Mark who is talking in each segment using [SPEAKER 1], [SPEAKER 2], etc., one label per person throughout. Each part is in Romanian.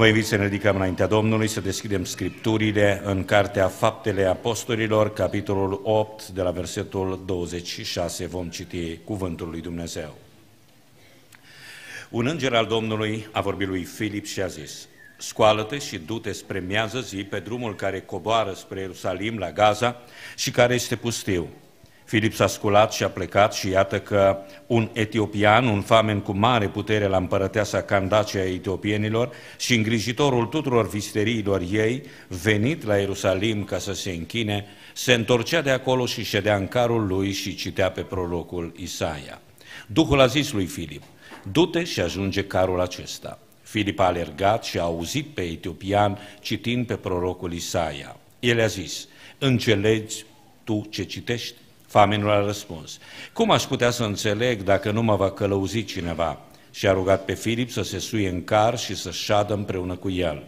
[SPEAKER 1] Vă invit să ne ridicăm înaintea Domnului, să deschidem Scripturile în Cartea Faptele Apostolilor, capitolul 8, de la versetul 26, vom citi Cuvântul lui Dumnezeu. Un înger al Domnului a vorbit lui Filip și a zis, Scoală-te și du-te spre miază zi pe drumul care coboară spre Ierusalim, la Gaza, și care este pustiu Filip s-a sculat și a plecat și iată că un etiopian, un famen cu mare putere la împărăteasa candacea etiopienilor și îngrijitorul tuturor visteriilor ei, venit la Ierusalim ca să se închine, se întorcea de acolo și ședea în carul lui și citea pe prorocul Isaia. Duhul a zis lui Filip, du-te și ajunge carul acesta. Filip a alergat și a auzit pe etiopian citind pe prorocul Isaia. El a zis, înțelegi tu ce citești? nu a răspuns, cum aș putea să înțeleg dacă nu mă va călăuzi cineva? Și a rugat pe Filip să se suie în car și să șadă împreună cu el.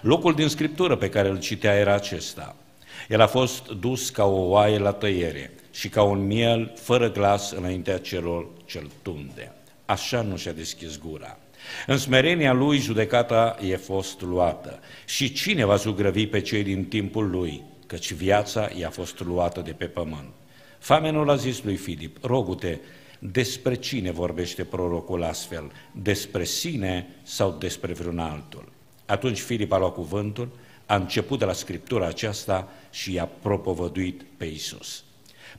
[SPEAKER 1] Locul din scriptură pe care îl citea era acesta. El a fost dus ca o oaie la tăiere și ca un miel fără glas înaintea celor cel tunde. Așa nu și-a deschis gura. În smerenia lui judecata e fost luată și cine va zugrăvi pe cei din timpul lui, căci viața i-a fost luată de pe pământ. Famenul a zis lui Filip, rogu-te, despre cine vorbește prorocul astfel, despre sine sau despre vreun altul. Atunci Filip a luat cuvântul, a început de la scriptura aceasta și i-a propovăduit pe Isus.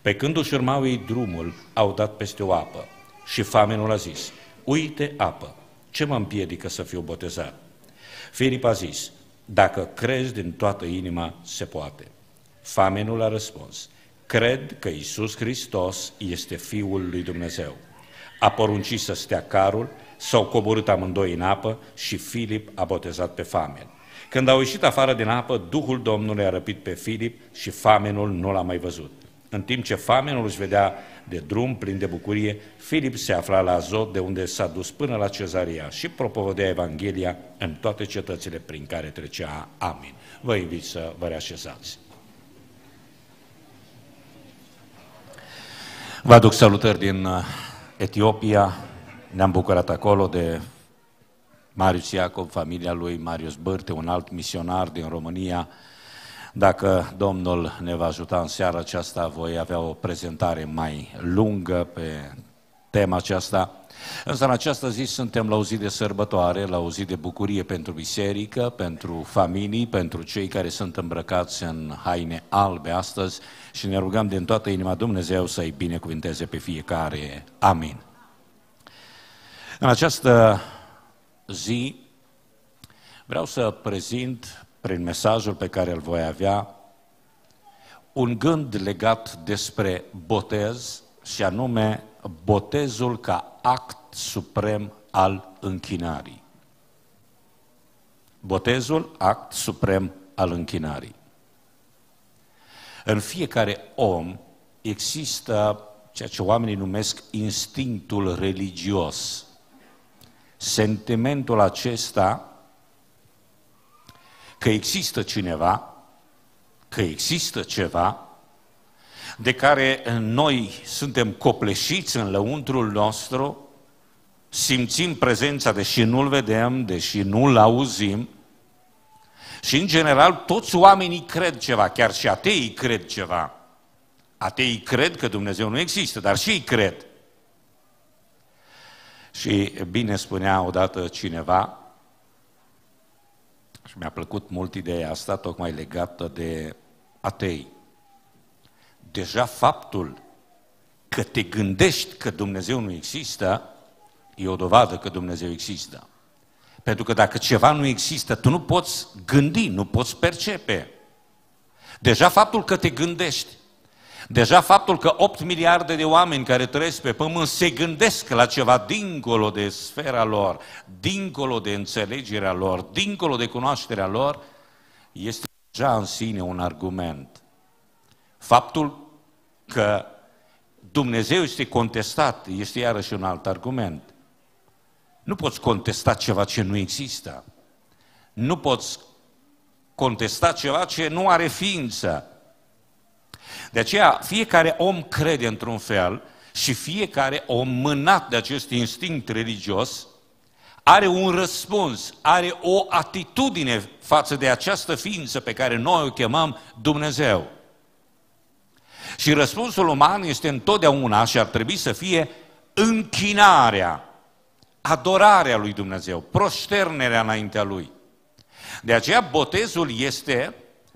[SPEAKER 1] Pe când își urmau ei drumul, au dat peste o apă și famenul a zis, uite apă, ce mă împiedică să fiu botezat? Filip a zis, dacă crezi din toată inima, se poate. Famenul a răspuns, Cred că Isus Hristos este Fiul lui Dumnezeu. A poruncit să stea carul, s-au coborât amândoi în apă și Filip a botezat pe famen. Când au ieșit afară din apă, Duhul Domnului a răpit pe Filip și famenul nu l-a mai văzut. În timp ce famenul își vedea de drum plin de bucurie, Filip se afla la Azot, de unde s-a dus până la cezaria și propovădea Evanghelia în toate cetățile prin care trecea. Amin. Vă invit să vă reașezați. Vă aduc salutări din uh, Etiopia. Ne-am bucurat acolo de Marius Iacob, familia lui Marius Bârte, un alt misionar din România. Dacă Domnul ne va ajuta în seara aceasta, voi avea o prezentare mai lungă pe tema aceasta. Însă în această zi suntem la o zi de sărbătoare, la o zi de bucurie pentru biserică, pentru familii, pentru cei care sunt îmbrăcați în haine albe astăzi și ne rugăm din toată inima Dumnezeu să-i binecuvinteze pe fiecare. Amin. În această zi vreau să prezint prin mesajul pe care îl voi avea un gând legat despre botez și anume botezul ca act suprem al închinării. Botezul, act suprem al închinării. În fiecare om există ceea ce oamenii numesc instinctul religios. Sentimentul acesta că există cineva, că există ceva de care eh, noi suntem copleșiți în lăuntrul nostru, simțim prezența, deși nu-l vedem, deși nu-l auzim, și în general toți oamenii cred ceva, chiar și ateii cred ceva. Ateii cred că Dumnezeu nu există, dar și ei cred. Și bine spunea odată cineva, și mi-a plăcut mult ideea asta, tocmai legată de atei deja faptul că te gândești că Dumnezeu nu există, e o dovadă că Dumnezeu există. Pentru că dacă ceva nu există, tu nu poți gândi, nu poți percepe. Deja faptul că te gândești, deja faptul că 8 miliarde de oameni care trăiesc pe pământ se gândesc la ceva dincolo de sfera lor, dincolo de înțelegerea lor, dincolo de cunoașterea lor, este deja în sine un argument. Faptul că Dumnezeu este contestat, este iarăși un alt argument. Nu poți contesta ceva ce nu există. Nu poți contesta ceva ce nu are ființă. De aceea, fiecare om crede într-un fel și fiecare om mânat de acest instinct religios are un răspuns, are o atitudine față de această ființă pe care noi o chemăm Dumnezeu. Și răspunsul uman este întotdeauna și ar trebui să fie închinarea, adorarea lui Dumnezeu, proșternerea înaintea lui. De aceea botezul este,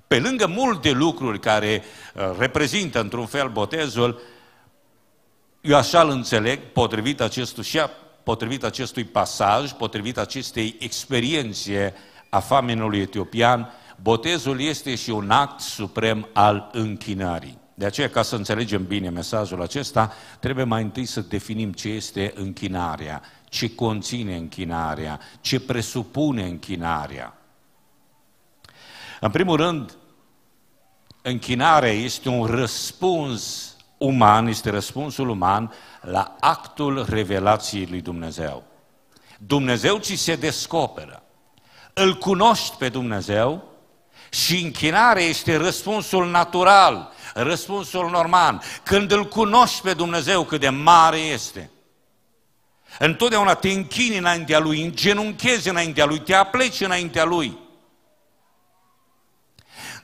[SPEAKER 1] pe lângă multe lucruri care uh, reprezintă într-un fel botezul, eu așa îl înțeleg, potrivit acestui, și potrivit acestui pasaj, potrivit acestei experiențe a famenului etiopian, botezul este și un act suprem al închinării. De aceea, ca să înțelegem bine mesajul acesta, trebuie mai întâi să definim ce este închinarea, ce conține închinarea, ce presupune închinarea. În primul rând, închinarea este un răspuns uman, este răspunsul uman la actul revelației lui Dumnezeu. Dumnezeu ci se descoperă. Îl cunoști pe Dumnezeu și închinarea este răspunsul natural, Răspunsul normal, când îl cunoști pe Dumnezeu cât de mare este, întotdeauna te închini înaintea Lui, îngenunchezi înaintea Lui, te apleci înaintea Lui.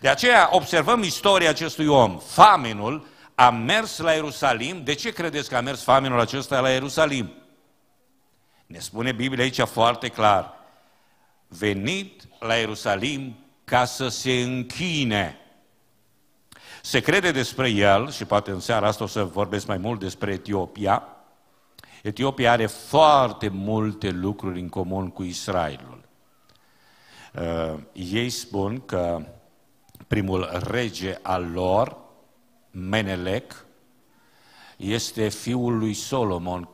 [SPEAKER 1] De aceea observăm istoria acestui om. Faminul a mers la Ierusalim. De ce credeți că a mers faminul acesta la Ierusalim? Ne spune Biblia aici foarte clar. Venit la Ierusalim ca să se închine. Se crede despre el, și poate în seara asta o să vorbesc mai mult despre Etiopia, Etiopia are foarte multe lucruri în comun cu Israelul. Uh, ei spun că primul rege al lor, Menelec, este fiul lui Solomon,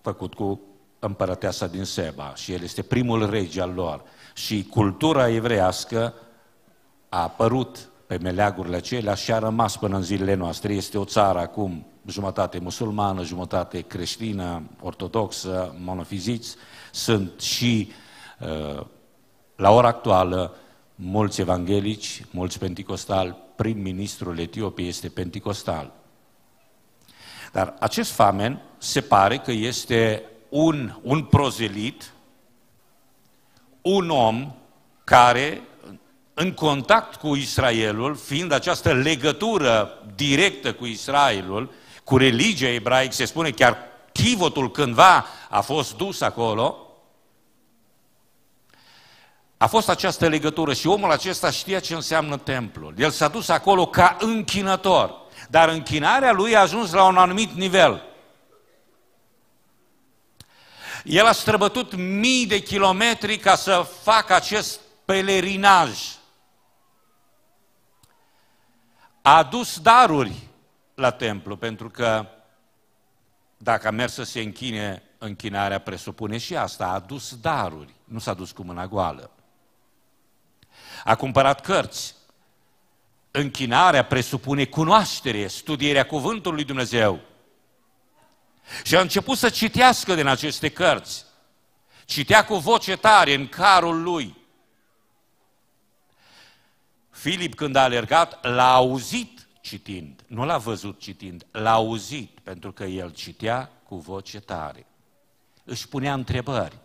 [SPEAKER 1] făcut cu împărăteasa din Seba și el este primul rege al lor. Și cultura evrească a apărut pe meleagurile acelea și a rămas până în zilele noastre. Este o țară acum jumătate musulmană, jumătate creștină, ortodoxă, monofiziți. Sunt și uh, la ora actuală mulți evanghelici, mulți penticostali, prim-ministrul Etiopiei este penticostal. Dar acest famen se pare că este un, un prozelit, un om care în contact cu Israelul, fiind această legătură directă cu Israelul, cu religia ebraică, se spune chiar chivotul cândva a fost dus acolo, a fost această legătură și omul acesta știa ce înseamnă templul. El s-a dus acolo ca închinător, dar închinarea lui a ajuns la un anumit nivel. El a străbătut mii de kilometri ca să facă acest pelerinaj a adus daruri la templu, pentru că dacă a mers să se închine, închinarea presupune și asta, a adus daruri, nu s-a dus cu mâna goală. A cumpărat cărți. Închinarea presupune cunoaștere, studierea cuvântului Dumnezeu. Și a început să citească din aceste cărți. Citea cu voce tare în carul lui. Filip când a alergat, l-a auzit citind. Nu l-a văzut citind, l-a auzit, pentru că el citea cu voce tare. Își punea întrebări.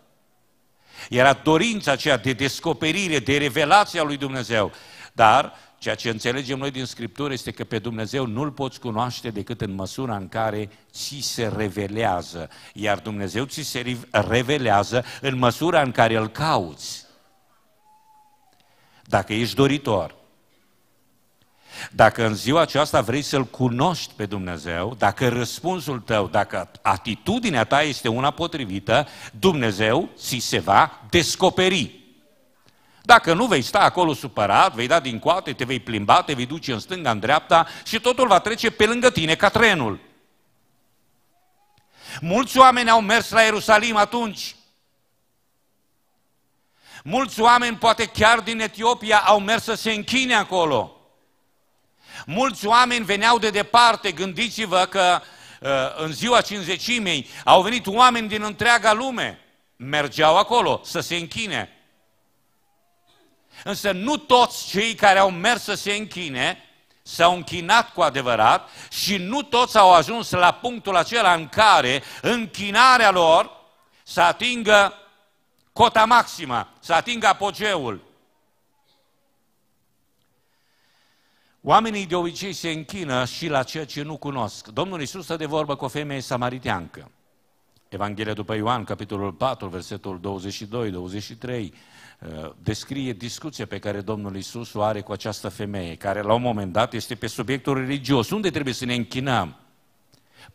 [SPEAKER 1] Era dorința aceea de descoperire, de revelația lui Dumnezeu. Dar ceea ce înțelegem noi din Scriptură este că pe Dumnezeu nu-L poți cunoaște decât în măsura în care ți se revelează. Iar Dumnezeu ți se revelează în măsura în care îl cauți. Dacă ești doritor, dacă în ziua aceasta vrei să-L cunoști pe Dumnezeu, dacă răspunsul tău, dacă atitudinea ta este una potrivită, Dumnezeu ți se va descoperi. Dacă nu vei sta acolo supărat, vei da din coate, te vei plimba, te vei duce în stânga, în dreapta și totul va trece pe lângă tine ca trenul. Mulți oameni au mers la Ierusalim atunci. Mulți oameni, poate chiar din Etiopia, au mers să se închine acolo. Mulți oameni veneau de departe, gândiți-vă că uh, în ziua cinzecimei au venit oameni din întreaga lume. Mergeau acolo să se închine. Însă nu toți cei care au mers să se închine s-au închinat cu adevărat și nu toți au ajuns la punctul acela în care închinarea lor să atingă cota maximă, să atingă apogeul. Oamenii de obicei se închină și la ceea ce nu cunosc. Domnul Iisus stă de vorbă cu o femeie samariteancă. Evanghelia după Ioan, capitolul 4, versetul 22-23, uh, descrie discuția pe care Domnul Iisus o are cu această femeie, care la un moment dat este pe subiectul religios. Unde trebuie să ne închinăm?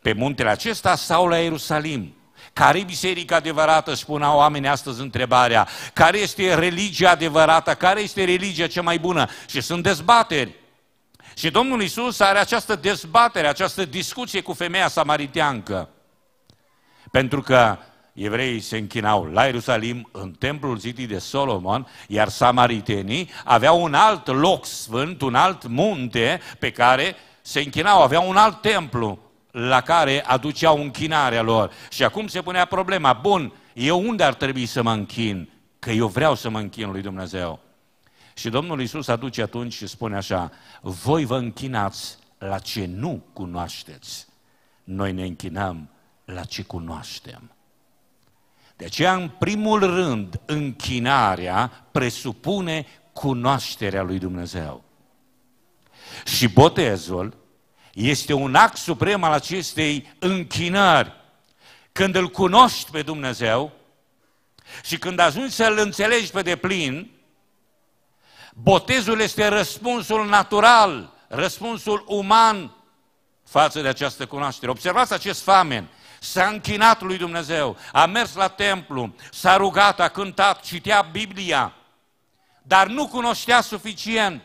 [SPEAKER 1] Pe muntele acesta sau la Ierusalim? Care e biserica adevărată, spunea oamenii astăzi întrebarea. Care este religia adevărată? Care este religia cea mai bună? Și sunt dezbateri. Și Domnul Isus are această dezbatere, această discuție cu femeia samariteancă. Pentru că evreii se închinau la Ierusalim, în templul zidit de Solomon, iar samaritenii aveau un alt loc sfânt, un alt munte pe care se închinau, aveau un alt templu la care aduceau închinarea lor. Și acum se punea problema, bun, eu unde ar trebui să mă închin? Că eu vreau să mă închin lui Dumnezeu. Și Domnul Iisus aduce atunci și spune așa, voi vă închinați la ce nu cunoașteți, noi ne închinăm la ce cunoaștem. De aceea, în primul rând, închinarea presupune cunoașterea lui Dumnezeu. Și botezul este un act suprem al acestei închinări. Când îl cunoști pe Dumnezeu și când ajungi să-L înțelegi pe deplin, Botezul este răspunsul natural, răspunsul uman față de această cunoaștere. Observați acest famen. S-a închinat lui Dumnezeu, a mers la templu, s-a rugat, a cântat, citea Biblia, dar nu cunoștea suficient.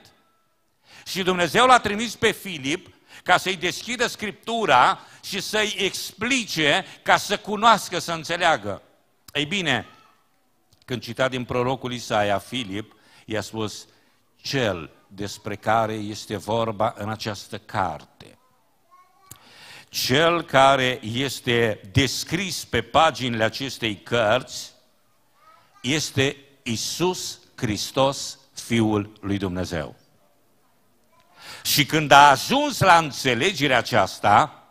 [SPEAKER 1] Și Dumnezeu l-a trimis pe Filip ca să-i deschidă Scriptura și să-i explice ca să cunoască, să înțeleagă. Ei bine, când cita din prorocul Isaia, Filip i-a spus, cel despre care este vorba în această carte. Cel care este descris pe paginile acestei cărți este Isus Hristos, Fiul lui Dumnezeu. Și când a ajuns la înțelegerea aceasta,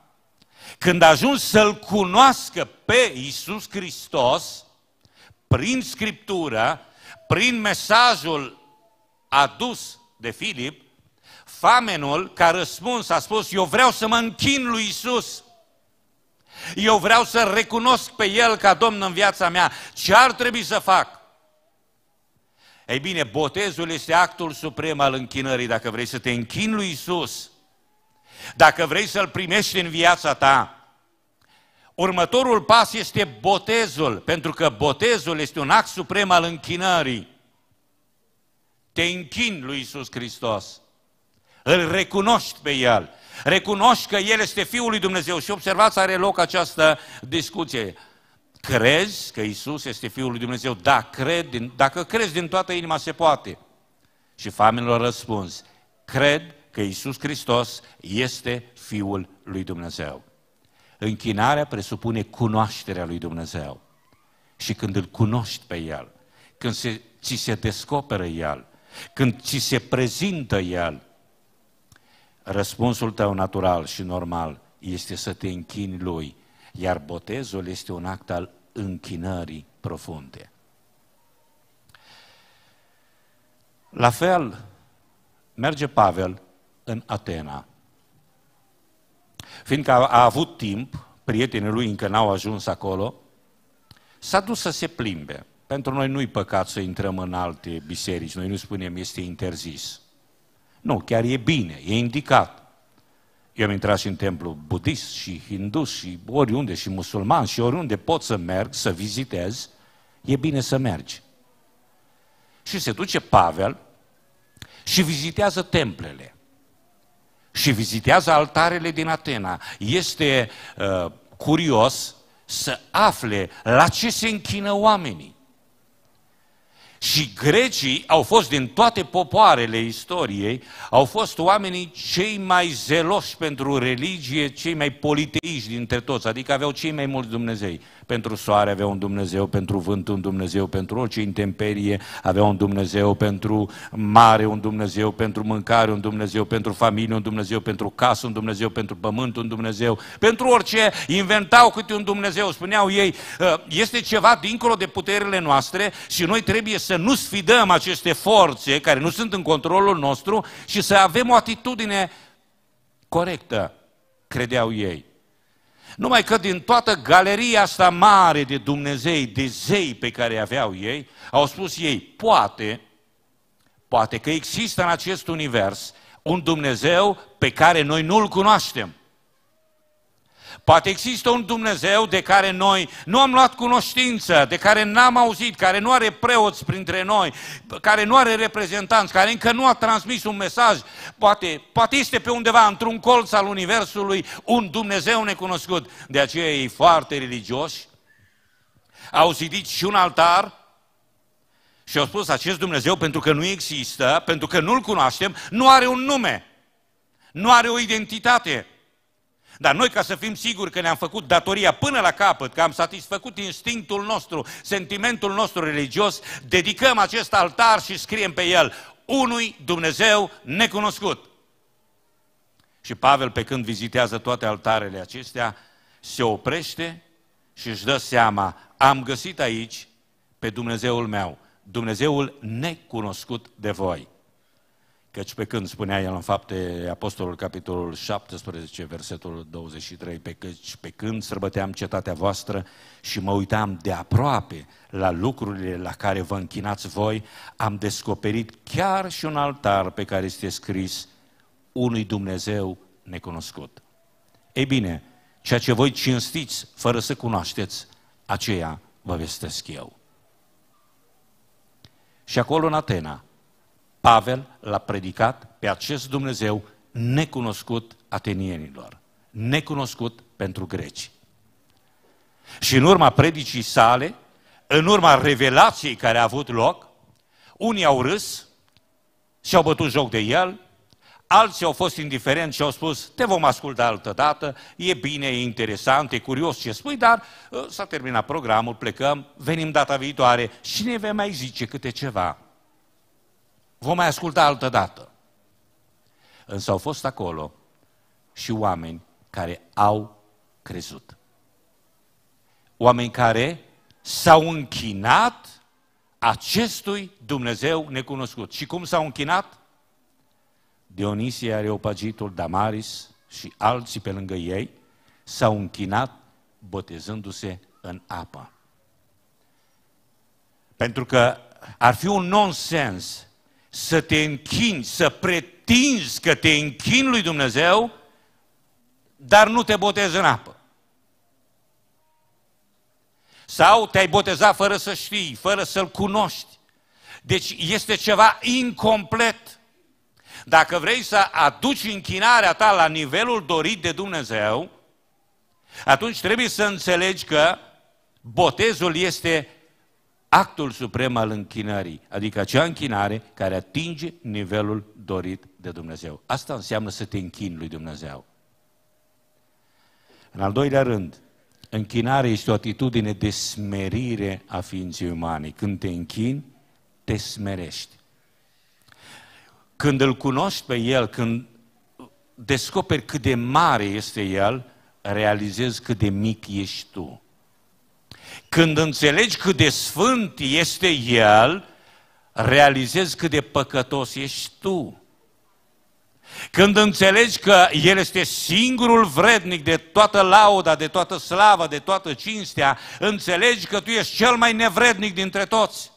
[SPEAKER 1] când a ajuns să-L cunoască pe Isus Hristos, prin Scriptură, prin mesajul adus de Filip, famenul ca răspuns a spus, eu vreau să mă închin lui Isus. Eu vreau să recunosc pe El ca Domn în viața mea. Ce ar trebui să fac? Ei bine, botezul este actul suprem al închinării. Dacă vrei să te închini lui Isus, dacă vrei să-L primești în viața ta, următorul pas este botezul, pentru că botezul este un act suprem al închinării te închin lui Isus Hristos. Îl recunoști pe El. Recunoști că El este Fiul lui Dumnezeu. Și observați, are loc această discuție. Crezi că Isus este Fiul lui Dumnezeu? Da, cred. Din, dacă crezi din toată inima, se poate. Și famililor răspuns, cred că Isus Hristos este Fiul lui Dumnezeu. Închinarea presupune cunoașterea lui Dumnezeu. Și când îl cunoști pe El, când se, ți se descoperă El, când ți se prezintă El, răspunsul tău natural și normal este să te închini Lui, iar botezul este un act al închinării profunde. La fel, merge Pavel în Atena. Fiindcă a, a avut timp, prietenii lui încă n-au ajuns acolo, s-a dus să se plimbe. Pentru noi nu-i păcat să intrăm în alte biserici, noi nu spunem este interzis. Nu, chiar e bine, e indicat. Eu am intrat și în templu budist și hindus și oriunde și musulman și oriunde pot să merg, să vizitez, e bine să mergi. Și se duce Pavel și vizitează templele și vizitează altarele din Atena. Este uh, curios să afle la ce se închină oamenii. Și grecii au fost din toate popoarele istoriei, au fost oamenii cei mai zeloși pentru religie, cei mai politeiști dintre toți, adică aveau cei mai mulți Dumnezei. Pentru soare aveau un Dumnezeu, pentru vânt un Dumnezeu, pentru orice intemperie avea un Dumnezeu, pentru mare un Dumnezeu, pentru mâncare un Dumnezeu, pentru familie un Dumnezeu, pentru casă un Dumnezeu, pentru pământ un Dumnezeu, pentru orice inventau câte un Dumnezeu. Spuneau ei, ă, este ceva dincolo de puterile noastre și noi trebuie să să nu sfidăm aceste forțe care nu sunt în controlul nostru și să avem o atitudine corectă, credeau ei. Numai că din toată galeria asta mare de Dumnezei, de zei pe care aveau ei, au spus ei, poate, poate că există în acest univers un Dumnezeu pe care noi nu-L cunoaștem. Poate există un Dumnezeu de care noi nu am luat cunoștință, de care n-am auzit, care nu are preoți printre noi, care nu are reprezentanți, care încă nu a transmis un mesaj. Poate, poate este pe undeva într-un colț al Universului un Dumnezeu necunoscut. De aceea ei foarte religioși au zidit și un altar și au spus acest Dumnezeu pentru că nu există, pentru că nu-L cunoaștem, nu are un nume, nu are o identitate. Dar noi, ca să fim siguri că ne-am făcut datoria până la capăt, că am satisfăcut instinctul nostru, sentimentul nostru religios, dedicăm acest altar și scriem pe el unui Dumnezeu necunoscut. Și Pavel, pe când vizitează toate altarele acestea, se oprește și își dă seama, am găsit aici pe Dumnezeul meu, Dumnezeul necunoscut de voi. Căci pe când spunea el în fapte Apostolul capitolul 17, versetul 23, pe, căci, pe când sărbăteam cetatea voastră și mă uitam de aproape la lucrurile la care vă închinați voi, am descoperit chiar și un altar pe care este scris unui Dumnezeu necunoscut. Ei bine, ceea ce voi cinstiți fără să cunoașteți, aceea vă vestesc eu. Și acolo în Atena, Pavel l-a predicat pe acest Dumnezeu necunoscut atenienilor, necunoscut pentru greci. Și în urma predicii sale, în urma revelației care a avut loc, unii au râs, și-au bătut joc de el, alții au fost indiferenți și au spus, te vom asculta altă dată, e bine, e interesant, e curios ce spui, dar uh, s-a terminat programul, plecăm, venim data viitoare și ne vei mai zice câte ceva. Vom mai asculta altă dată. Însă au fost acolo și oameni care au crezut. Oameni care s-au închinat acestui Dumnezeu necunoscut. Și cum s-au închinat? Dionisie Areopagitul, Damaris și alții pe lângă ei s-au închinat botezându-se în apă. Pentru că ar fi un nonsens să te închini, să pretinzi că te închini lui Dumnezeu, dar nu te botezi în apă. Sau te-ai botezat fără să știi, fără să-L cunoști. Deci este ceva incomplet. Dacă vrei să aduci închinarea ta la nivelul dorit de Dumnezeu, atunci trebuie să înțelegi că botezul este actul suprem al închinării, adică acea închinare care atinge nivelul dorit de Dumnezeu. Asta înseamnă să te închini lui Dumnezeu. În al doilea rând, închinare este o atitudine de smerire a ființei umane. Când te închini, te smerești. Când îl cunoști pe El, când descoperi cât de mare este El, realizezi cât de mic ești tu. Când înțelegi cât de sfânt este El, realizezi cât de păcătos ești tu. Când înțelegi că El este singurul vrednic de toată lauda, de toată slava, de toată cinstea, înțelegi că tu ești cel mai nevrednic dintre toți.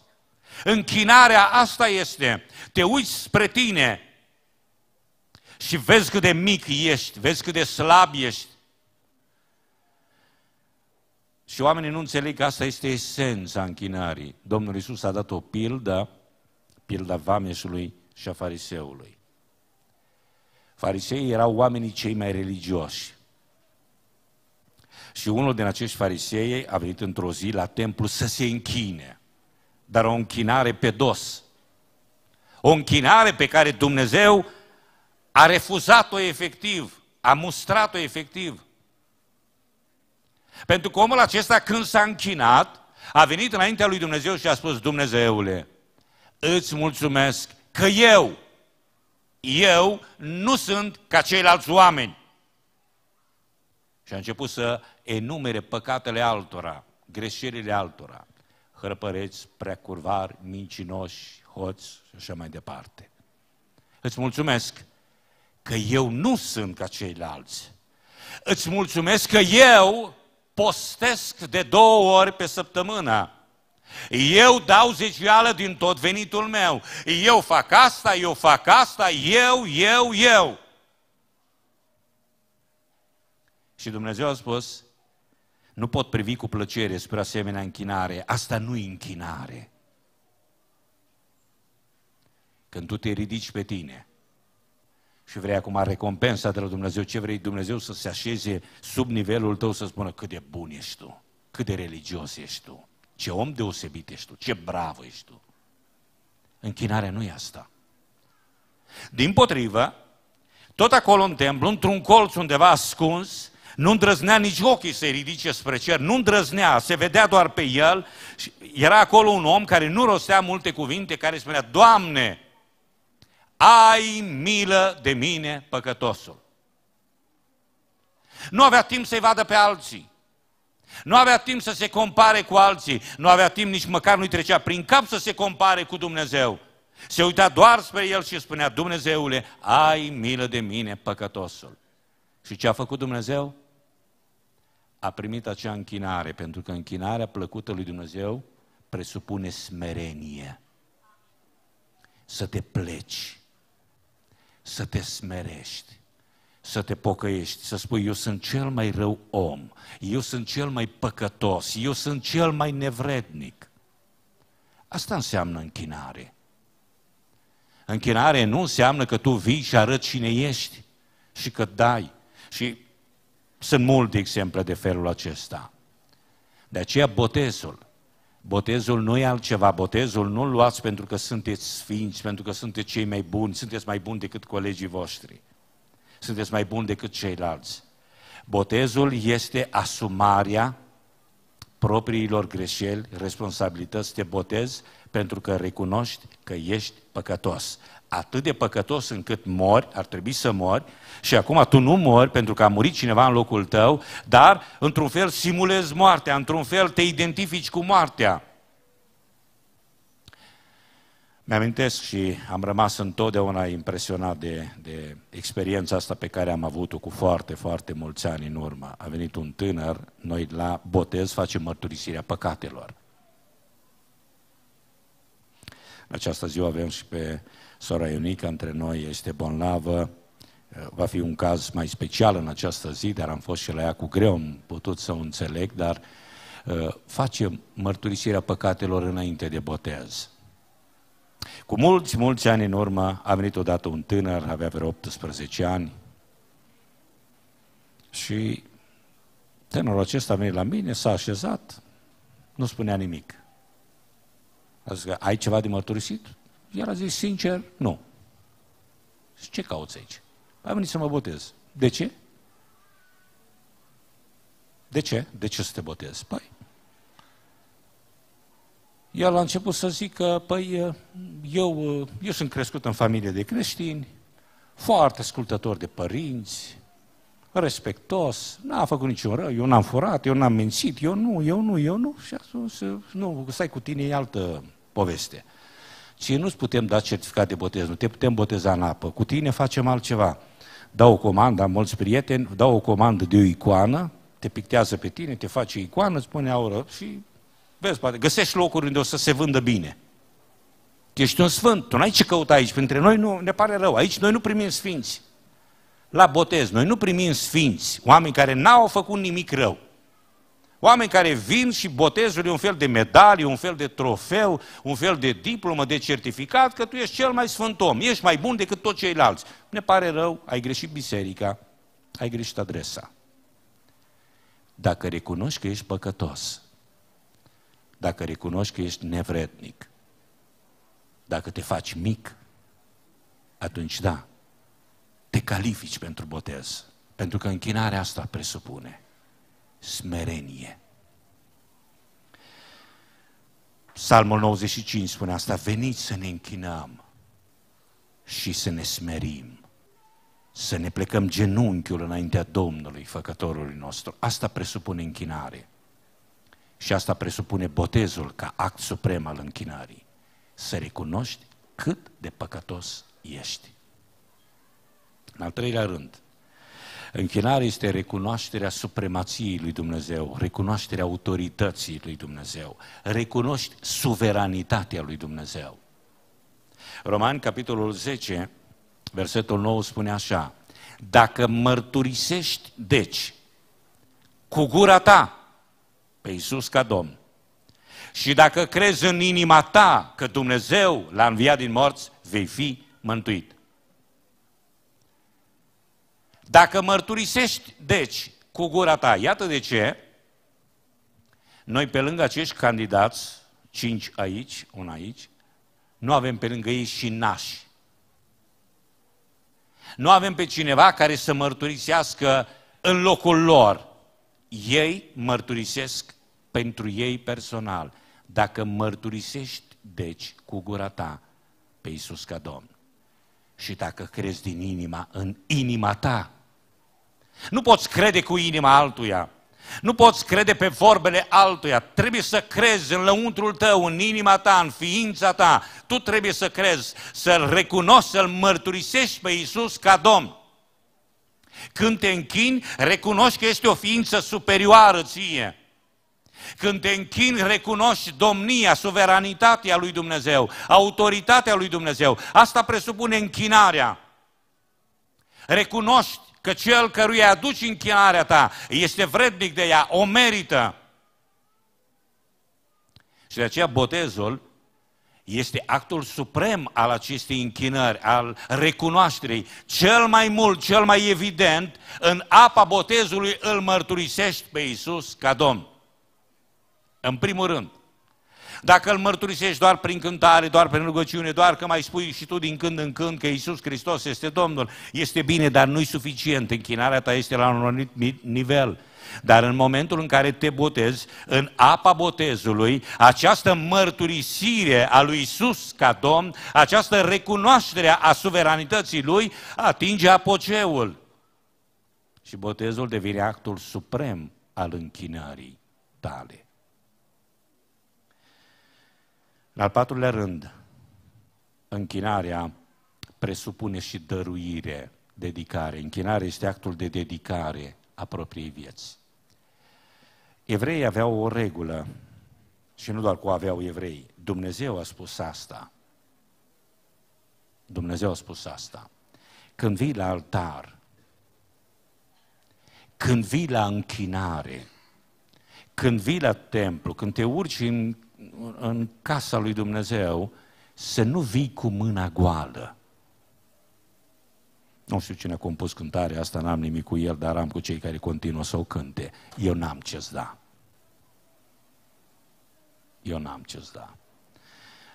[SPEAKER 1] Închinarea asta este. Te uiți spre tine și vezi cât de mic ești, vezi cât de slab ești, și oamenii nu înțeleg că asta este esența închinării. Domnul Isus a dat o pildă, pilda vameșului și a fariseului. Fariseii erau oamenii cei mai religioși. Și unul din acești farisei a venit într-o zi la templu să se închine, dar o închinare pe dos. O închinare pe care Dumnezeu a refuzat-o efectiv, a mustrat-o efectiv. Pentru că omul acesta când s-a închinat, a venit înaintea lui Dumnezeu și a spus, Dumnezeule, îți mulțumesc că eu, eu nu sunt ca ceilalți oameni. Și a început să enumere păcatele altora, greșelile altora, hrăpăreți, preacurvari, mincinoși, hoți și așa mai departe. Îți mulțumesc că eu nu sunt ca ceilalți. Îți mulțumesc că eu postesc de două ori pe săptămână. Eu dau zecială din tot venitul meu. Eu fac asta, eu fac asta, eu, eu, eu. Și Dumnezeu a spus, nu pot privi cu plăcere spre asemenea închinare. Asta nu e închinare. Când tu te ridici pe tine și vrei acum recompensa de la Dumnezeu, ce vrei Dumnezeu să se așeze sub nivelul tău să spună cât de bun ești tu, cât de religios ești tu, ce om deosebit ești tu, ce bravo ești tu. Închinarea nu e asta. Din potrivă, tot acolo în templu, într-un colț undeva ascuns, nu îndrăznea nici ochii să-i ridice spre cer, nu îndrăznea, se vedea doar pe el. Era acolo un om care nu rostea multe cuvinte, care spunea, Doamne, ai milă de mine, păcătosul. Nu avea timp să-i vadă pe alții. Nu avea timp să se compare cu alții. Nu avea timp nici măcar nu-i trecea prin cap să se compare cu Dumnezeu. Se uita doar spre el și spunea, Dumnezeule, ai milă de mine, păcătosul. Și ce a făcut Dumnezeu? A primit acea închinare, pentru că închinarea plăcută lui Dumnezeu presupune smerenie. Să te pleci să te smerești, să te pocăiești, să spui, eu sunt cel mai rău om, eu sunt cel mai păcătos, eu sunt cel mai nevrednic. Asta înseamnă închinare. Închinare nu înseamnă că tu vii și arăți cine ești și că dai. Și sunt multe exemple de felul acesta. De aceea botezul Botezul nu e altceva, botezul nu-l luați pentru că sunteți sfinți, pentru că sunteți cei mai buni, sunteți mai buni decât colegii voștri, sunteți mai buni decât ceilalți. Botezul este asumarea propriilor greșeli, responsabilități, te botezi pentru că recunoști că ești păcătos atât de păcătos încât mori, ar trebui să mori, și acum tu nu mori pentru că a murit cineva în locul tău, dar într-un fel simulezi moartea, într-un fel te identifici cu moartea. Mi-amintesc și am rămas întotdeauna impresionat de, de experiența asta pe care am avut-o cu foarte, foarte mulți ani în urmă. A venit un tânăr, noi la botez facem mărturisirea păcatelor. În această ziua avem și pe sora Ionica, între noi este bonlavă, va fi un caz mai special în această zi, dar am fost și la ea cu greu, am putut să o înțeleg, dar uh, face mărturisirea păcatelor înainte de botez. Cu mulți, mulți ani în urmă a venit odată un tânăr, avea vreo 18 ani și tânărul acesta a venit la mine, s-a așezat, nu spunea nimic. A zis că ai ceva de mărturisit? El a zis sincer, nu. Zis, ce cauți aici? Am venit să mă botez. De ce? De ce? De ce să te botezi? Păi, el a început să zică, păi, eu, eu sunt crescut în familie de creștini, foarte ascultător de părinți, respectos, n-a făcut niciun rău, eu n-am furat, eu n-am mințit, eu nu, eu nu, eu nu. Și spus, nu, stai cu tine, e altă poveste. Și nu-ți putem da certificat de botez, nu te putem boteza în apă. Cu tine facem altceva. Dau o comandă, am mulți prieteni, dau o comandă de o icoană, te pictează pe tine, te face icoană, îți pune aură și vezi, poate găsești locuri unde o să se vândă bine. Ești un sfânt, tu n-ai ce căuta aici, printre noi nu, ne pare rău, aici noi nu primim sfinți. La botez, noi nu primim sfinți, oameni care n-au făcut nimic rău. Oameni care vin și botezul e un fel de medalie, un fel de trofeu, un fel de diplomă, de certificat că tu ești cel mai sfânt om, ești mai bun decât toți ceilalți. Ne pare rău, ai greșit biserica, ai greșit adresa. Dacă recunoști că ești păcătos, dacă recunoști că ești nevrednic, dacă te faci mic, atunci da, te califici pentru botez. Pentru că închinarea asta presupune – smerenie. Psalmul 95 spune asta, veniți să ne închinăm și să ne smerim, să ne plecăm genunchiul înaintea Domnului, Făcătorului nostru. Asta presupune închinare. Și asta presupune botezul ca act suprem al închinării. Să recunoști cât de păcătos ești. În al treilea rând, Închinarea este recunoașterea supremației lui Dumnezeu, recunoașterea autorității lui Dumnezeu, recunoști suveranitatea lui Dumnezeu. Roman, capitolul 10, versetul 9 spune așa, dacă mărturisești, deci, cu gura ta pe Iisus ca Domn, și dacă crezi în inima ta că Dumnezeu l-a înviat din morți, vei fi mântuit. Dacă mărturisești, deci, cu gura ta, iată de ce, noi pe lângă acești candidați, cinci aici, un aici, nu avem pe lângă ei și nași. Nu avem pe cineva care să mărturisească în locul lor. Ei mărturisesc pentru ei personal. Dacă mărturisești, deci, cu gura ta pe Iisus ca Domn. Și dacă crezi din inima, în inima ta, nu poți crede cu inima altuia. Nu poți crede pe vorbele altuia. Trebuie să crezi în lăuntrul tău, în inima ta, în ființa ta. Tu trebuie să crezi, să-L recunoști, să-L mărturisești pe Iisus ca Domn. Când te închini, recunoști că este o ființă superioară ție. Când te închini, recunoști domnia, suveranitatea lui Dumnezeu, autoritatea lui Dumnezeu. Asta presupune închinarea. Recunoști că cel căruia aduci închinarea ta este vrednic de ea, o merită. Și de aceea botezul este actul suprem al acestei închinări, al recunoașterii. Cel mai mult, cel mai evident, în apa botezului îl mărturisești pe Iisus ca Domn. În primul rând. Dacă îl mărturisești doar prin cântare, doar prin rugăciune, doar că mai spui și tu din când în când că Isus Hristos este Domnul, este bine, dar nu-i suficient. Închinarea ta este la un anumit nivel. Dar în momentul în care te botezi, în apa botezului, această mărturisire a lui Isus ca Domn, această recunoaștere a suveranității lui, atinge apogeul. Și botezul devine actul suprem al închinării tale. În al patrulea rând, închinarea presupune și dăruire, dedicare. Închinarea este actul de dedicare a propriei vieți. Evreii aveau o regulă și nu doar cu aveau evrei. Dumnezeu a spus asta. Dumnezeu a spus asta. Când vii la altar, când vii la închinare, când vii la templu, când te urci în în casa lui Dumnezeu, să nu vii cu mâna goală. Nu știu cine a compus cântarea asta, n-am nimic cu el, dar am cu cei care continuă să o cânte. Eu n-am ce-ți da. Eu n-am ce-ți da.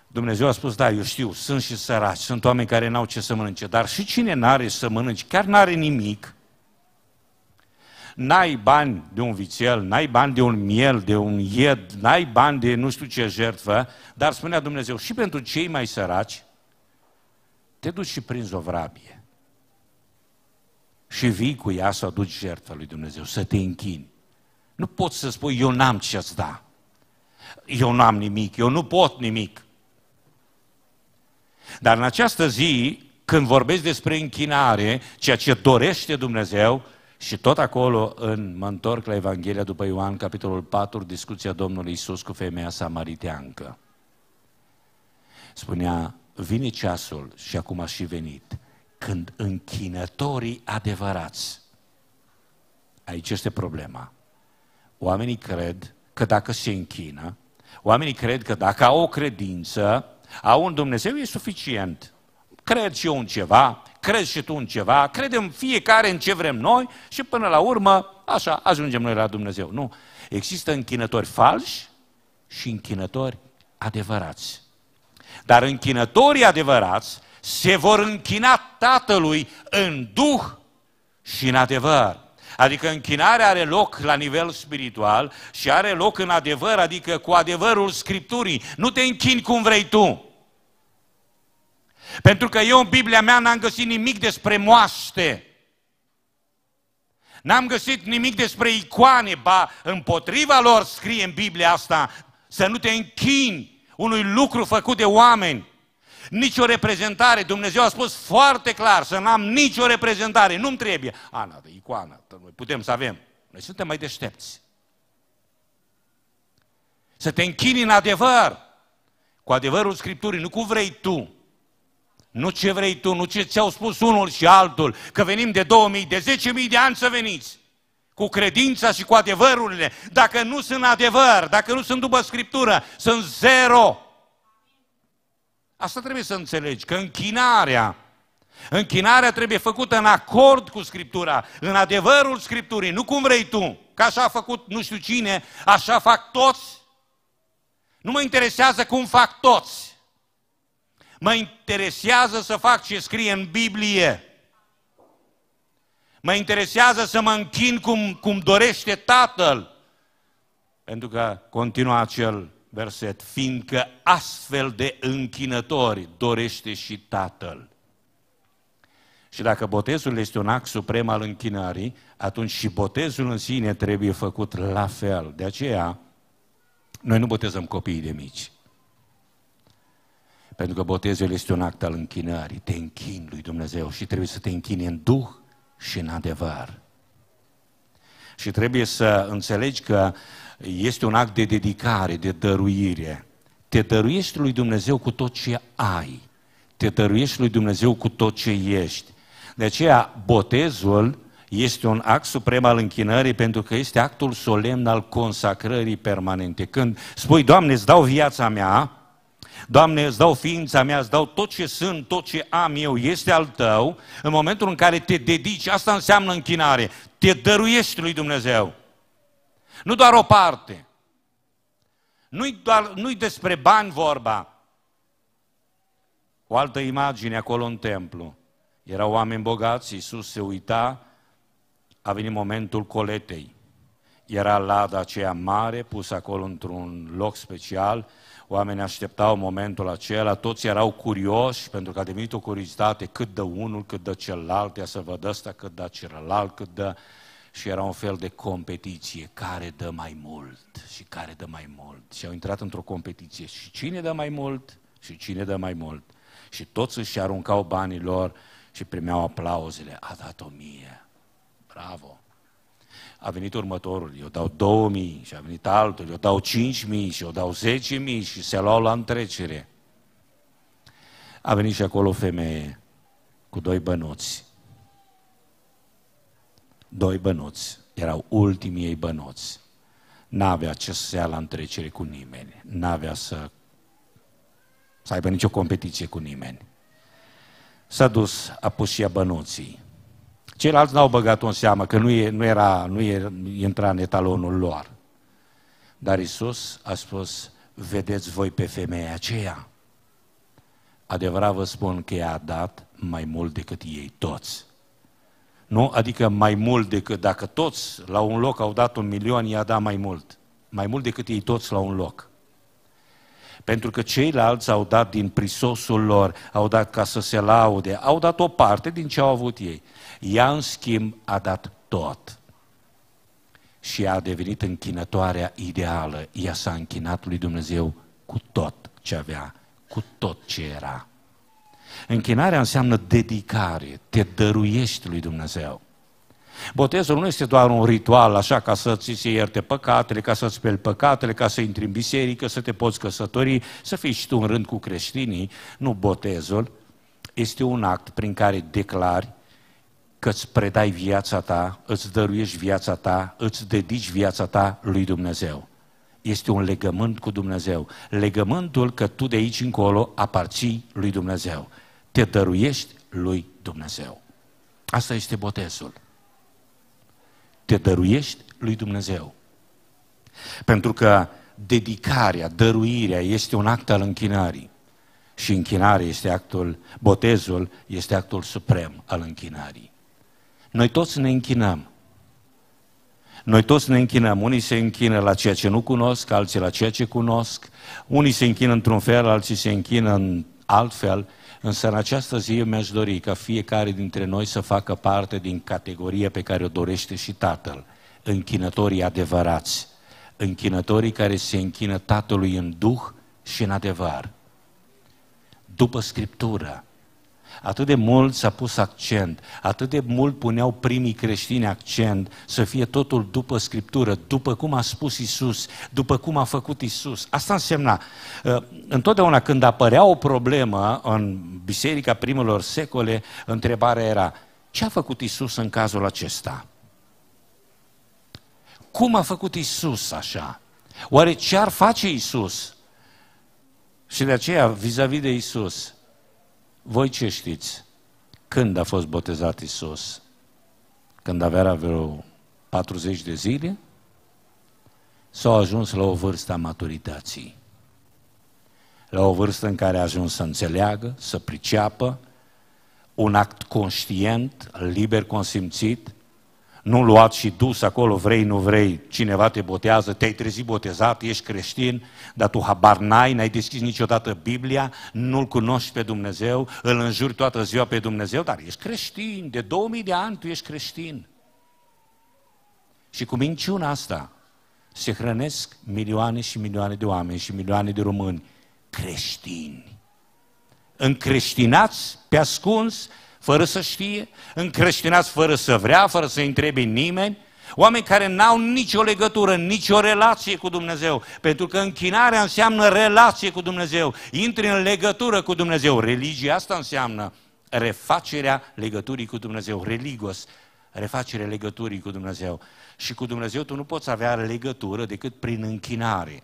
[SPEAKER 1] Dumnezeu a spus, da, eu știu, sunt și săraci, sunt oameni care n-au ce să mănânce, dar și cine n-are să mănânce, chiar n-are nimic, N-ai bani de un vițel, n-ai bani de un miel, de un ied, n-ai bani de nu știu ce jertfă, dar spunea Dumnezeu, și pentru cei mai săraci, te duci și prinzi o vrabie. Și vii cu ea să aduci jertfa lui Dumnezeu, să te închini. Nu poți să spui, eu n-am ce-ți da. Eu n-am nimic, eu nu pot nimic. Dar în această zi, când vorbesc despre închinare, ceea ce dorește Dumnezeu, și tot acolo, în, mă întorc la Evanghelia după Ioan, capitolul 4, discuția Domnului Isus cu femeia samariteancă. Spunea, vine ceasul și acum a și venit, când închinătorii adevărați, aici este problema, oamenii cred că dacă se închină, oamenii cred că dacă au o credință, au un Dumnezeu e suficient. Cred și eu în ceva, crezi și tu în ceva, credem fiecare în ce vrem noi și până la urmă, așa, ajungem noi la Dumnezeu. Nu. Există închinători falși și închinători adevărați. Dar închinătorii adevărați se vor închina Tatălui în Duh și în adevăr. Adică închinarea are loc la nivel spiritual și are loc în adevăr, adică cu adevărul Scripturii. Nu te închini cum vrei tu. Pentru că eu în Biblia mea n-am găsit nimic despre moaște. N-am găsit nimic despre icoane, ba împotriva lor scrie în Biblia asta să nu te închini unui lucru făcut de oameni. Nicio reprezentare, Dumnezeu a spus foarte clar să n-am nicio reprezentare, nu-mi trebuie. Ana, de icoană, noi putem să avem. Noi suntem mai deștepți. Să te închini în adevăr, cu adevărul Scripturii, nu cu vrei tu. Nu ce vrei tu, nu ce ți-au spus unul și altul, că venim de 2000, de 10.000 de ani să veniți. Cu credința și cu adevărurile. Dacă nu sunt adevăr, dacă nu sunt după Scriptură, sunt zero. Asta trebuie să înțelegi, că închinarea, închinarea trebuie făcută în acord cu Scriptura, în adevărul Scripturii, nu cum vrei tu, că așa a făcut nu știu cine, așa fac toți. Nu mă interesează cum fac toți. Mă interesează să fac ce scrie în Biblie. Mă interesează să mă închin cum, cum dorește Tatăl. Pentru că continua acel verset, fiindcă astfel de închinători dorește și Tatăl. Și dacă botezul este un act suprem al închinării, atunci și botezul în sine trebuie făcut la fel. De aceea, noi nu botezăm copiii de mici. Pentru că botezul este un act al închinării. Te închini lui Dumnezeu și trebuie să te închini în duh și în adevăr. Și trebuie să înțelegi că este un act de dedicare, de dăruire. Te dăruiești lui Dumnezeu cu tot ce ai. Te dăruiești lui Dumnezeu cu tot ce ești. De aceea, botezul este un act suprem al închinării pentru că este actul solemn al consacrării permanente. Când spui, Doamne, îți dau viața mea, Doamne, îți dau ființa mea, îți dau tot ce sunt, tot ce am eu, este al tău, în momentul în care te dedici, asta înseamnă închinare, te dăruiești lui Dumnezeu. Nu doar o parte. Nu-i, doar, nu-i despre bani vorba. O altă imagine acolo în templu. Erau oameni bogați, Iisus se uita, a venit momentul coletei. Era lada aceea mare, pusă acolo într-un loc special, Oamenii așteptau momentul acela, toți erau curioși, pentru că a devenit o curiozitate cât de unul, cât de celălalt, ia să văd ăsta, cât de celălalt, cât de... Și era un fel de competiție, care dă mai mult și care dă mai mult. Și au intrat într-o competiție și cine dă mai mult și cine dă mai mult. Și toți își aruncau banii lor și primeau aplauzele. A dat o mie. Bravo! A venit următorul, eu dau 2000 și a venit altul, eu dau 5000 și eu dau 10.000 și se luau la întrecere. A venit și acolo o femeie cu doi bănuți. Doi bănuți. Erau ultimii ei bănuți. N-avea ce să ia la întrecere cu nimeni. N-avea să, să aibă nicio competiție cu nimeni. S-a dus, a pus și ea bănuții. Ceilalți n-au băgat-o în seamă, că nu, e, nu, era, nu e, intra în etalonul lor. Dar Isus a spus, vedeți voi pe femeia aceea. Adevărat vă spun că ea a dat mai mult decât ei toți. Nu? Adică mai mult decât dacă toți la un loc au dat un milion, i a dat mai mult. Mai mult decât ei toți la un loc. Pentru că ceilalți au dat din prisosul lor, au dat ca să se laude, au dat o parte din ce au avut ei. Ea, în schimb, a dat tot și a devenit închinătoarea ideală. Ea s-a închinat lui Dumnezeu cu tot ce avea, cu tot ce era. Închinarea înseamnă dedicare, te dăruiești lui Dumnezeu. Botezul nu este doar un ritual, așa ca să ți se ierte păcatele, ca să speli păcatele, ca să intri în biserică, să te poți căsători, să fii și tu în rând cu creștinii. Nu, botezul este un act prin care declari că îți predai viața ta, îți dăruiești viața ta, îți dedici viața ta lui Dumnezeu. Este un legământ cu Dumnezeu. Legământul că tu de aici încolo aparții lui Dumnezeu. Te dăruiești lui Dumnezeu. Asta este botezul. Te dăruiești lui Dumnezeu. Pentru că dedicarea, dăruirea este un act al închinării. Și închinarea este actul, botezul este actul suprem al închinării. Noi toți ne închinăm. Noi toți ne închinăm. Unii se închină la ceea ce nu cunosc, alții la ceea ce cunosc. Unii se închină într-un fel, alții se închină în alt fel. Însă în această zi eu mi-aș dori ca fiecare dintre noi să facă parte din categoria pe care o dorește și Tatăl. Închinătorii adevărați. Închinătorii care se închină Tatălui în Duh și în adevăr. După Scriptură, Atât de mult s-a pus accent, atât de mult puneau primii creștini accent să fie totul după Scriptură, după cum a spus Isus, după cum a făcut Isus. Asta însemna, uh, întotdeauna când apărea o problemă în biserica primelor secole, întrebarea era, ce a făcut Isus în cazul acesta? Cum a făcut Isus așa? Oare ce ar face Isus? Și de aceea, vis-a-vis de Isus, voi ce știți? Când a fost botezat Isus? Când avea vreo 40 de zile? Sau au ajuns la o vârstă a maturității? La o vârstă în care a ajuns să înțeleagă, să priceapă, un act conștient, liber consimțit, nu luat și dus acolo, vrei, nu vrei, cineva te botează, te-ai trezit botezat, ești creștin, dar tu habar n-ai, n-ai deschis niciodată Biblia, nu-L cunoști pe Dumnezeu, îl înjuri toată ziua pe Dumnezeu, dar ești creștin, de 2000 de ani tu ești creștin. Și cu minciuna asta se hrănesc milioane și milioane de oameni și milioane de români creștini încreștinați pe ascuns fără să știe, încreștinați fără să vrea, fără să întrebe nimeni, oameni care n-au nicio legătură, nicio relație cu Dumnezeu, pentru că închinarea înseamnă relație cu Dumnezeu, intri în legătură cu Dumnezeu. Religia asta înseamnă refacerea legăturii cu Dumnezeu, religios refacerea legăturii cu Dumnezeu. Și cu Dumnezeu tu nu poți avea legătură decât prin închinare.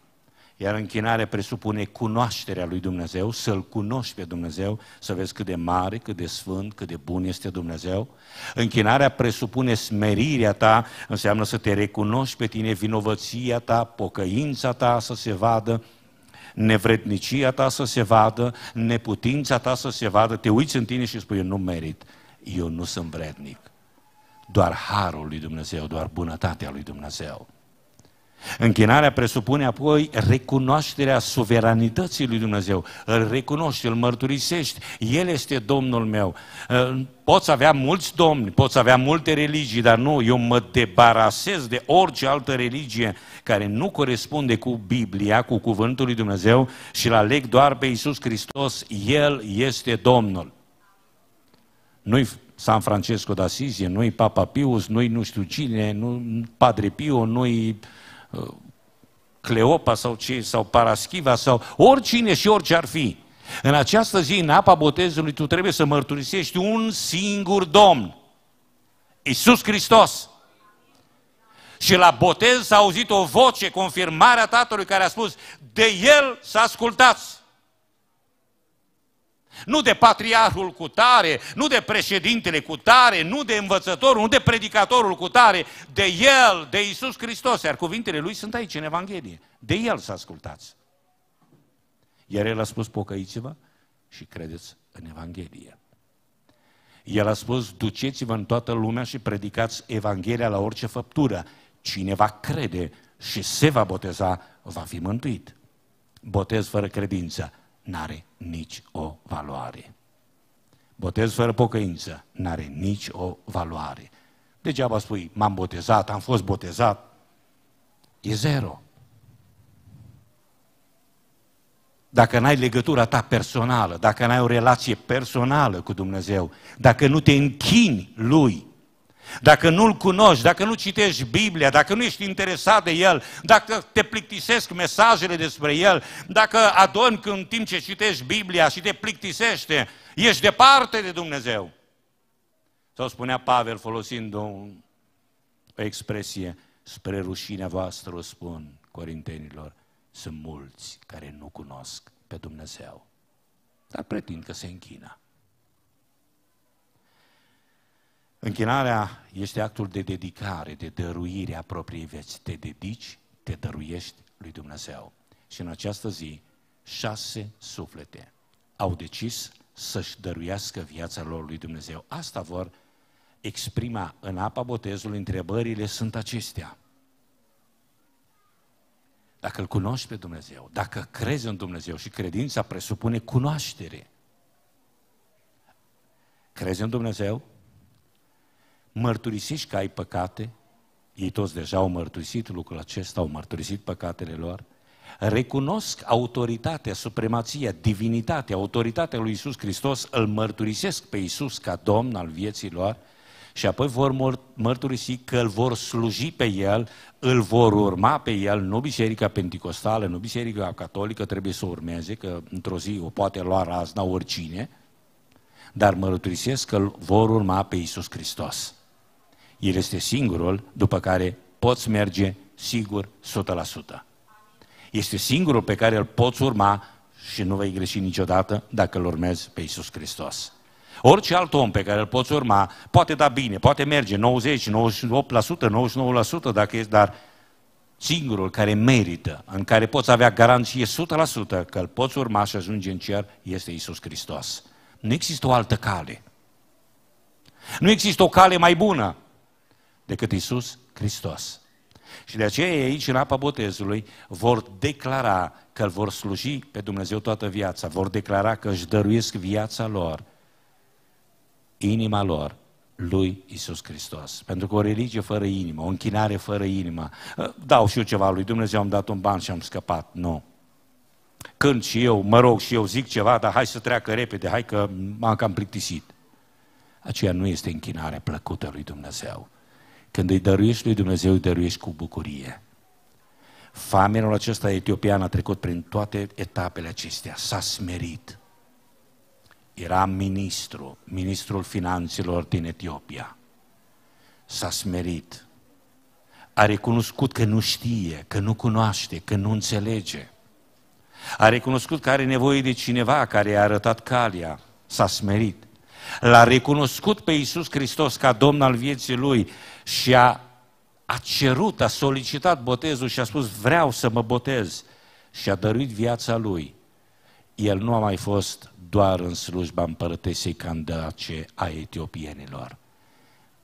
[SPEAKER 1] Iar închinarea presupune cunoașterea lui Dumnezeu, să-L cunoști pe Dumnezeu, să vezi cât de mare, cât de sfânt, cât de bun este Dumnezeu. Închinarea presupune smerirea ta, înseamnă să te recunoști pe tine, vinovăția ta, pocăința ta să se vadă, nevrednicia ta să se vadă, neputința ta să se vadă, te uiți în tine și spui, eu nu merit, eu nu sunt vrednic. Doar harul lui Dumnezeu, doar bunătatea lui Dumnezeu. Închinarea presupune apoi recunoașterea suveranității lui Dumnezeu. Îl recunoști, îl mărturisești. El este Domnul meu. Ă, poți avea mulți domni, poți avea multe religii, dar nu, eu mă debarasez de orice altă religie care nu corespunde cu Biblia, cu Cuvântul lui Dumnezeu și la aleg doar pe Iisus Hristos. El este Domnul. Nu-i San Francesco d'Assisi, nu-i Papa Pius, nu-i nu știu cine, nu Padre Pio, nu-i uh, Uh, Cleopa sau ce, sau Paraschiva sau oricine și orice ar fi. În această zi, în apa botezului, tu trebuie să mărturisești un singur Domn. Iisus Hristos. Și la botez s-a auzit o voce, confirmarea Tatălui, care a spus, de El să ascultați. Nu de patriarhul cu tare, nu de președintele cu tare, nu de învățătorul, nu de predicatorul cu tare, de El, de Isus Hristos. Iar cuvintele Lui sunt aici, în Evanghelie. De El să ascultați. Iar El a spus, pocăiți-vă și credeți în Evanghelie. El a spus, duceți-vă în toată lumea și predicați Evanghelia la orice făptură. Cine va crede și se va boteza, va fi mântuit. Botez fără credință n-are nici o valoare. Botez fără pocăință n-are nici o valoare. Degeaba spui, m-am botezat, am fost botezat. E zero. Dacă n-ai legătura ta personală, dacă n-ai o relație personală cu Dumnezeu, dacă nu te închini Lui, dacă nu-L cunoști, dacă nu citești Biblia, dacă nu ești interesat de El, dacă te plictisesc mesajele despre El, dacă adormi când în timp ce citești Biblia și te plictisește, ești departe de Dumnezeu. Sau spunea Pavel folosind o, o expresie, spre rușinea voastră o spun corintenilor, sunt mulți care nu cunosc pe Dumnezeu, dar pretind că se închină. Închinarea este actul de dedicare, de dăruire a propriei vieți. Te dedici, te dăruiești lui Dumnezeu. Și în această zi, șase suflete au decis să-și dăruiască viața lor lui Dumnezeu. Asta vor exprima în apa botezului, întrebările sunt acestea. Dacă îl cunoști pe Dumnezeu, dacă crezi în Dumnezeu și credința presupune cunoaștere, crezi în Dumnezeu? mărturisești că ai păcate, ei toți deja au mărturisit lucrul acesta, au mărturisit păcatele lor, recunosc autoritatea, supremația, divinitatea, autoritatea lui Isus Hristos, îl mărturisesc pe Isus ca Domn al vieții lor și apoi vor mărturisi că îl vor sluji pe el, îl vor urma pe el, nu biserica penticostală, nu biserica catolică trebuie să urmeze, că într-o zi o poate lua razna oricine, dar mărturisesc că îl vor urma pe Isus Hristos. El este singurul după care poți merge sigur 100%. Este singurul pe care îl poți urma și nu vei greși niciodată dacă îl urmezi pe Iisus Hristos. Orice alt om pe care îl poți urma poate da bine, poate merge 90, 98%, 99% dacă ești, dar singurul care merită, în care poți avea garanție 100% că îl poți urma și ajunge în cer, este Isus Hristos. Nu există o altă cale. Nu există o cale mai bună decât Isus Hristos. Și de aceea ei aici, în apa botezului, vor declara că îl vor sluji pe Dumnezeu toată viața, vor declara că își dăruiesc viața lor, inima lor, lui Isus Hristos. Pentru că o religie fără inimă, o închinare fără inimă, ă, dau și eu ceva lui Dumnezeu, am dat un ban și am scăpat, nu. Când și eu, mă rog, și eu zic ceva, dar hai să treacă repede, hai că m-am cam plictisit. Aceea nu este închinare plăcută lui Dumnezeu. Când îi dăruiești lui Dumnezeu, îi dăruiești cu bucurie. Famenul acesta etiopian a trecut prin toate etapele acestea, s-a smerit. Era ministru, ministrul finanțelor din Etiopia. S-a smerit. A recunoscut că nu știe, că nu cunoaște, că nu înțelege. A recunoscut că are nevoie de cineva care i-a arătat calea, s-a smerit. L-a recunoscut pe Iisus Hristos ca Domn al vieții lui și a, a cerut, a solicitat botezul și a spus vreau să mă botez și a dăruit viața lui. El nu a mai fost doar în slujba împărătesei candace a etiopienilor,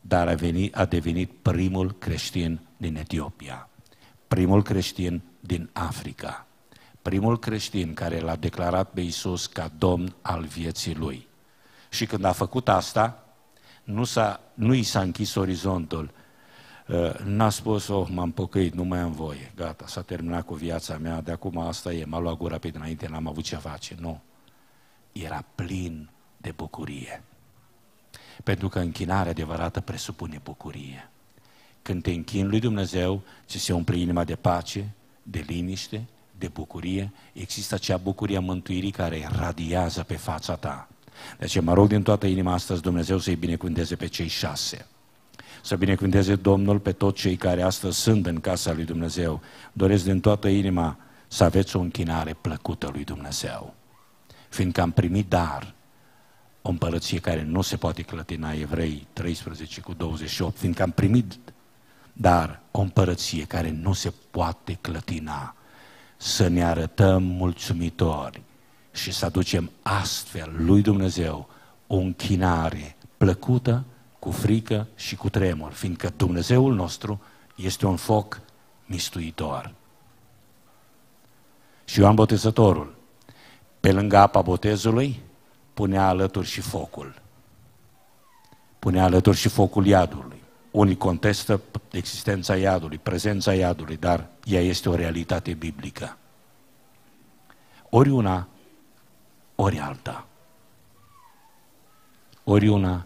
[SPEAKER 1] dar a, venit, a devenit primul creștin din Etiopia, primul creștin din Africa, primul creștin care l-a declarat pe Iisus ca Domn al vieții lui. Și când a făcut asta, nu, s-a, nu i s-a închis orizontul. Uh, n-a spus, oh, m-am păcăit, nu mai am voie, gata, s-a terminat cu viața mea, de acum asta e, m-a luat gura pe dinainte, n-am avut ce face. Nu. Era plin de bucurie. Pentru că închinarea adevărată presupune bucurie. Când te închin lui Dumnezeu, ce se umple inima de pace, de liniște, de bucurie, există acea bucurie a mântuirii care radiază pe fața ta. Deci mă rog din toată inima astăzi Dumnezeu să-i binecuvânteze pe cei șase. Să binecuvânteze Domnul pe toți cei care astăzi sunt în casa lui Dumnezeu. Doresc din toată inima să aveți o închinare plăcută lui Dumnezeu. Fiindcă am primit dar o împărăție care nu se poate clătina evrei 13 cu 28, fiindcă am primit dar o împărăție care nu se poate clătina, să ne arătăm mulțumitori și să aducem astfel lui Dumnezeu o închinare plăcută, cu frică și cu tremur, fiindcă Dumnezeul nostru este un foc mistuitor. Și Ioan Botezătorul, pe lângă apa botezului, punea alături și focul. Punea alături și focul iadului. Unii contestă existența iadului, prezența iadului, dar ea este o realitate biblică. Oriuna ori alta. Ori una,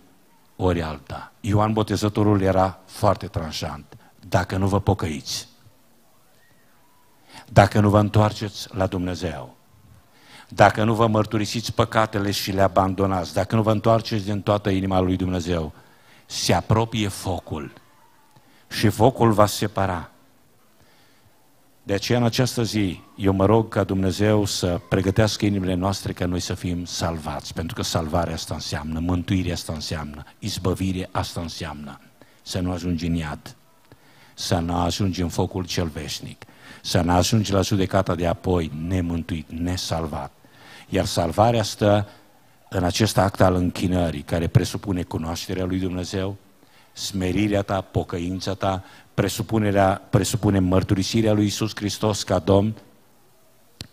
[SPEAKER 1] ori alta. Ioan Botezătorul era foarte tranșant. Dacă nu vă pocăiți, dacă nu vă întoarceți la Dumnezeu, dacă nu vă mărturisiți păcatele și le abandonați, dacă nu vă întoarceți din toată inima lui Dumnezeu, se apropie focul și focul va separa de aceea, în această zi, eu mă rog ca Dumnezeu să pregătească inimile noastre ca noi să fim salvați, pentru că salvarea asta înseamnă, mântuirea asta înseamnă, izbăvirea asta înseamnă, să nu ajungi în iad, să nu ajungi în focul cel veșnic, să nu ajungi la judecata de apoi nemântuit, nesalvat. Iar salvarea stă în acest act al închinării, care presupune cunoașterea lui Dumnezeu, smerirea ta, pocăința ta, presupunerea, presupune mărturisirea lui Isus Hristos ca Domn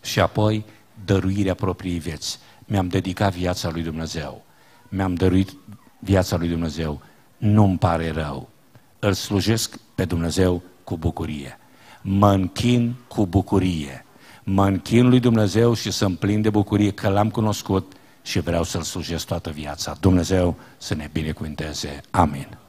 [SPEAKER 1] și apoi dăruirea propriei vieți. Mi-am dedicat viața lui Dumnezeu. Mi-am dăruit viața lui Dumnezeu. Nu-mi pare rău. Îl slujesc pe Dumnezeu cu bucurie. Mă închin cu bucurie. Mă închin lui Dumnezeu și să plin de bucurie că l-am cunoscut și vreau să-L slujesc toată viața. Dumnezeu să ne binecuvânteze. Amin.